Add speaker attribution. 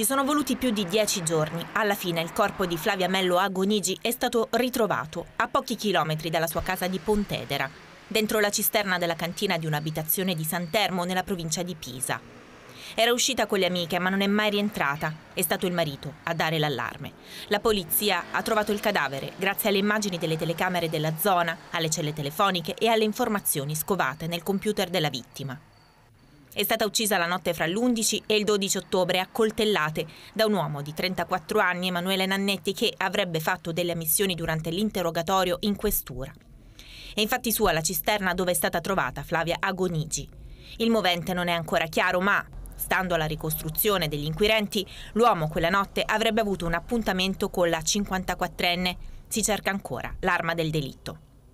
Speaker 1: ci sono voluti più di dieci giorni. Alla fine il corpo di Flavia Mello Agonigi è stato ritrovato a pochi chilometri dalla sua casa di Pontedera, dentro la cisterna della cantina di un'abitazione di San Termo nella provincia di Pisa. Era uscita con le amiche ma non è mai rientrata. È stato il marito a dare l'allarme. La polizia ha trovato il cadavere grazie alle immagini delle telecamere della zona, alle celle telefoniche e alle informazioni scovate nel computer della vittima. È stata uccisa la notte fra l'11 e il 12 ottobre a coltellate da un uomo di 34 anni, Emanuele Nannetti, che avrebbe fatto delle ammissioni durante l'interrogatorio in questura. È infatti sua la cisterna dove è stata trovata Flavia Agonigi. Il movente non è ancora chiaro, ma, stando alla ricostruzione degli inquirenti, l'uomo quella notte avrebbe avuto un appuntamento con la 54enne. Si cerca ancora l'arma del delitto.